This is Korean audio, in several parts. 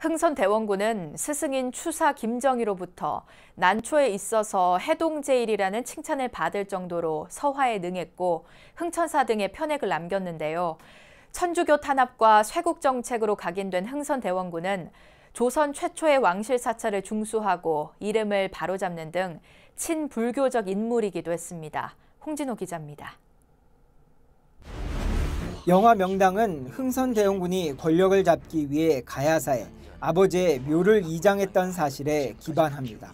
흥선대원군은 스승인 추사 김정희로부터 난초에 있어서 해동제일이라는 칭찬을 받을 정도로 서화에 능했고 흥천사 등의 편액을 남겼는데요. 천주교 탄압과 쇄국 정책으로 각인된 흥선대원군은 조선 최초의 왕실 사찰을 중수하고 이름을 바로잡는 등 친불교적 인물이기도 했습니다. 홍진호 기자입니다. 영화 명당은 흥선대원군이 권력을 잡기 위해 가야사에 아버지의 묘를 이장했던 사실에 기반합니다.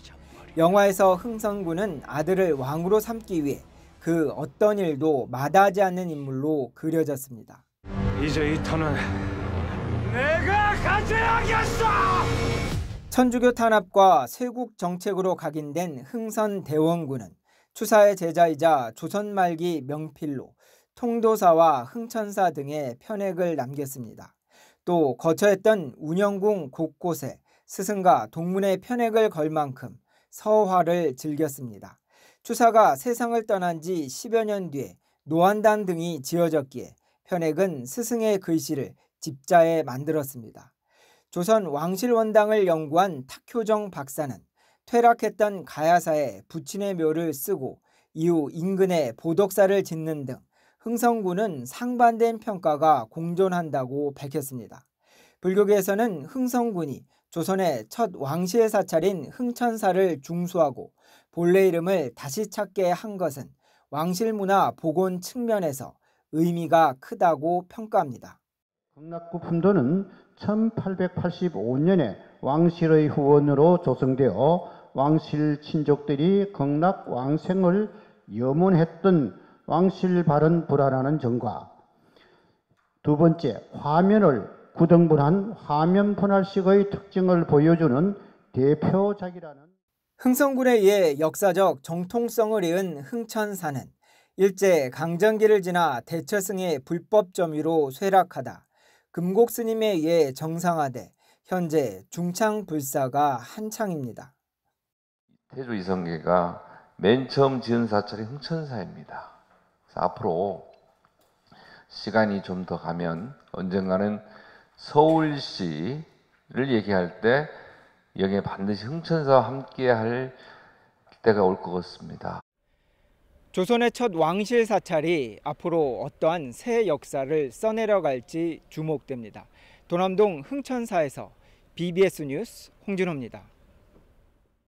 영화에서 흥선군은 아들을 왕으로 삼기 위해 그 어떤 일도 마다하지 않는 인물로 그려졌습니다. 이제 이 터는 내가 가져야겠어! 천주교 탄압과 세국 정책으로 각인된 흥선 대원군은 추사의 제자이자 조선 말기 명필로 통도사와 흥천사 등의 편액을 남겼습니다. 또 거처했던 운영궁 곳곳에 스승과 동문의 편액을 걸 만큼 서화를 즐겼습니다. 추사가 세상을 떠난 지 10여 년 뒤에 노한단 등이 지어졌기에 편액은 스승의 글씨를 집자에 만들었습니다. 조선 왕실원당을 연구한 탁효정 박사는 퇴락했던 가야사에 부친의 묘를 쓰고 이후 인근에 보덕사를 짓는 등 흥성군은 상반된 평가가 공존한다고 밝혔습니다. 불교계에서는 흥성군이 조선의 첫 왕실 사찰인 흥천사를 중수하고 본래 이름을 다시 찾게 한 것은 왕실 문화 복원 측면에서 의미가 크다고 평가합니다. 극락구 품도는 1885년에 왕실의 후원으로 조성되어 왕실 친족들이 극락 왕생을 염원했던 왕실바른 불안하는 정과 두 번째 화면을 구등분한 화면 분할식의 특징을 보여주는 대표작이라는 흥성군에 의해 역사적 정통성을 잃은 흥천사는 일제 강점기를 지나 대처승의 불법 점유로 쇠락하다 금곡스님에 의해 정상화돼 현재 중창불사가 한창입니다. 태조 이성계가 맨 처음 지은 사찰이 흥천사입니다. 앞으로 시간이 좀 더 가면 언젠가는 서울시를 얘기할 때 여기에 반드시 흥천사와 함께할 때가 올 것 같습니다. 조선의 첫 왕실 사찰이 앞으로 어떠한 새 역사를 써내려갈지 주목됩니다. 도남동 흥천사에서 BBS 뉴스 홍준호입니다.